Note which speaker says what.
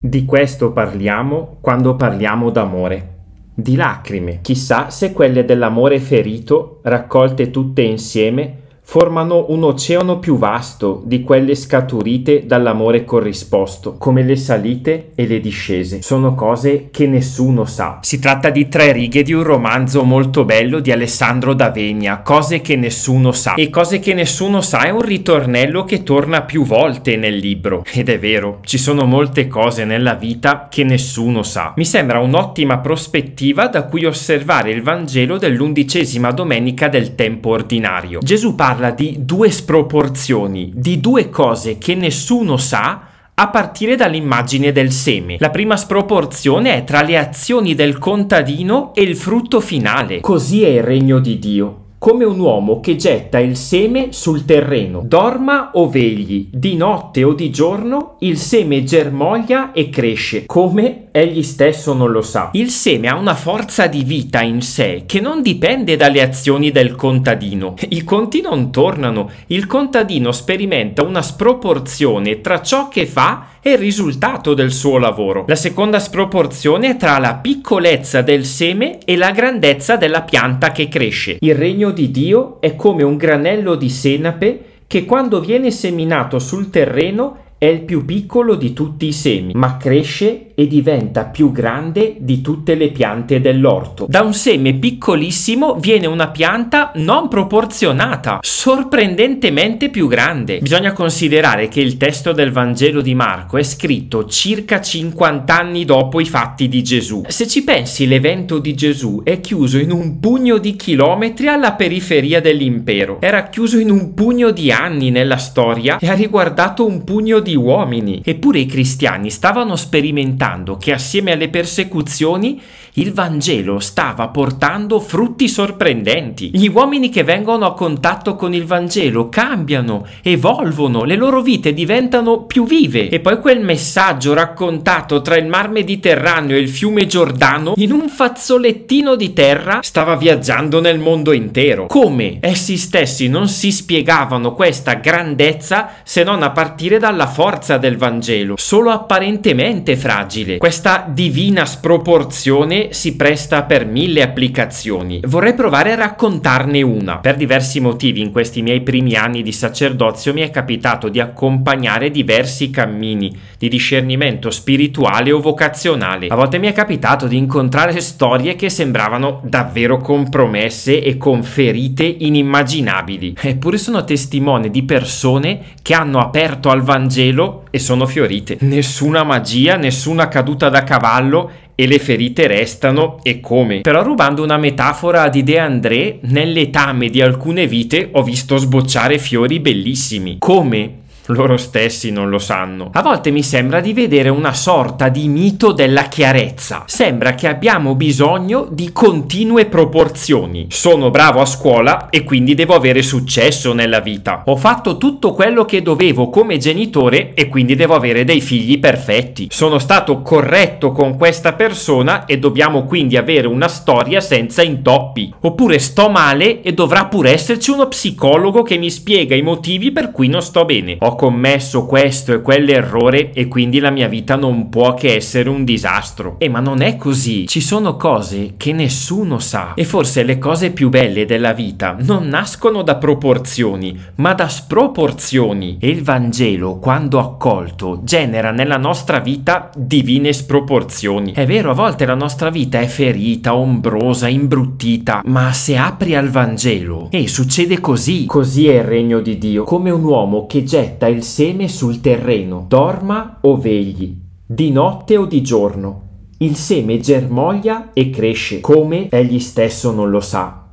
Speaker 1: Di questo parliamo quando parliamo d'amore. Di lacrime, chissà se quelle dell'amore ferito, raccolte tutte insieme, formano un oceano più vasto di quelle scaturite dall'amore corrisposto, come le salite e le discese. Sono cose che nessuno sa. Si tratta di tre righe di un romanzo molto bello di Alessandro D'Avegna, Cose che nessuno sa. E Cose che nessuno sa è un ritornello che torna più volte nel libro. Ed è vero, ci sono molte cose nella vita che nessuno sa. Mi sembra un'ottima prospettiva da cui osservare il Vangelo dell'undicesima domenica del tempo ordinario. Gesù parla parla di due sproporzioni, di due cose che nessuno sa a partire dall'immagine del seme. La prima sproporzione è tra le azioni del contadino e il frutto finale. Così è il regno di Dio come un uomo che getta il seme sul terreno. Dorma o vegli, di notte o di giorno, il seme germoglia e cresce, come egli stesso non lo sa. Il seme ha una forza di vita in sé che non dipende dalle azioni del contadino. I conti non tornano, il contadino sperimenta una sproporzione tra ciò che fa e il risultato del suo lavoro. La seconda sproporzione è tra la piccolezza del seme e la grandezza della pianta che cresce. Il regno di Dio è come un granello di senape che quando viene seminato sul terreno è il più piccolo di tutti i semi, ma cresce e diventa più grande di tutte le piante dell'orto. Da un seme piccolissimo viene una pianta non proporzionata, sorprendentemente più grande. Bisogna considerare che il testo del Vangelo di Marco è scritto circa 50 anni dopo i fatti di Gesù. Se ci pensi, l'evento di Gesù è chiuso in un pugno di chilometri alla periferia dell'impero. Era chiuso in un pugno di anni nella storia e ha riguardato un pugno di uomini. Eppure i cristiani stavano sperimentando notando che assieme alle persecuzioni il Vangelo stava portando frutti sorprendenti. Gli uomini che vengono a contatto con il Vangelo cambiano, evolvono, le loro vite diventano più vive. E poi quel messaggio raccontato tra il Mar Mediterraneo e il fiume Giordano, in un fazzolettino di terra, stava viaggiando nel mondo intero. Come essi stessi non si spiegavano questa grandezza se non a partire dalla forza del Vangelo, solo apparentemente fragile facile. Questa divina sproporzione si presta per mille applicazioni. Vorrei provare a raccontarne una. Per diversi motivi in questi miei primi anni di sacerdozio mi è capitato di accompagnare diversi cammini di discernimento spirituale o vocazionale. A volte mi è capitato di incontrare storie che sembravano davvero compromesse e con ferite inimmaginabili. Eppure sono testimone di persone che hanno aperto al Vangelo e sono fiorite. Nessuna magia, nessuna caduta da cavallo e le ferite restano e come. Però rubando una metafora di De André, nell'etame di alcune vite ho visto sbocciare fiori bellissimi. Come? loro stessi non lo sanno. A volte mi sembra di vedere una sorta di mito della chiarezza. Sembra che abbiamo bisogno di continue proporzioni. Sono bravo a scuola e quindi devo avere successo nella vita. Ho fatto tutto quello che dovevo come genitore e quindi devo avere dei figli perfetti. Sono stato corretto con questa persona e dobbiamo quindi avere una storia senza intoppi. Oppure sto male e dovrà pur esserci uno psicologo che mi spiega i motivi per cui non sto bene. Ho commesso questo e quell'errore e quindi la mia vita non può che essere un disastro. E ma non è così, ci sono cose che nessuno sa e forse le cose più belle della vita non nascono da proporzioni, ma da sproporzioni. E il Vangelo, quando accolto, genera nella nostra vita divine sproporzioni. È vero, a volte la nostra vita è ferita, ombrosa, imbruttita, ma se apri al Vangelo, e eh, succede così, così è il regno di Dio, come un uomo che getta il seme sul terreno, dorma o vegli, di notte o di giorno. Il seme germoglia e cresce, come egli stesso non lo sa.